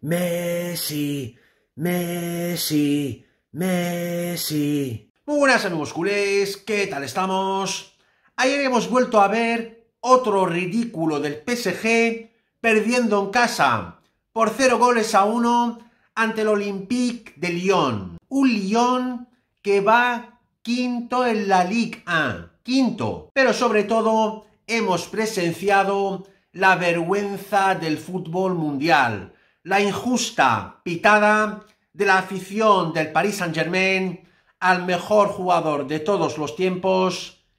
Messi, Messi, Messi. Muy buenas amigos culés, ¿qué tal estamos? Ayer hemos vuelto a ver otro ridículo del PSG perdiendo en casa por cero goles a uno ante el Olympique de Lyon. Un Lyon que va quinto en la Ligue 1, quinto. Pero sobre todo hemos presenciado la vergüenza del fútbol mundial la injusta pitada de la afición del Paris Saint-Germain al mejor jugador de todos los tiempos,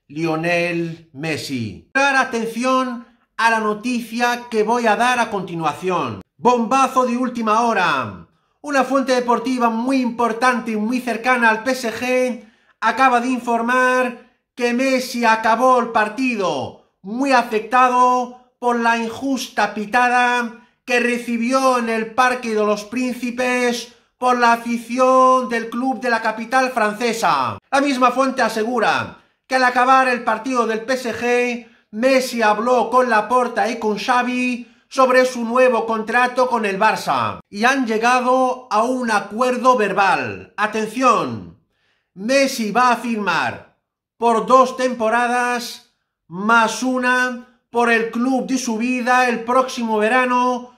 Lionel Messi. Dar atención a la noticia que voy a dar a continuación. Bombazo de última hora. Una fuente deportiva muy importante y muy cercana al PSG acaba de informar que Messi acabó el partido muy afectado por la injusta pitada que recibió en el Parque de los Príncipes por la afición del club de la capital francesa. La misma fuente asegura que al acabar el partido del PSG, Messi habló con Laporta y con Xavi sobre su nuevo contrato con el Barça y han llegado a un acuerdo verbal. Atención, Messi va a firmar por dos temporadas más una por el club de su vida el próximo verano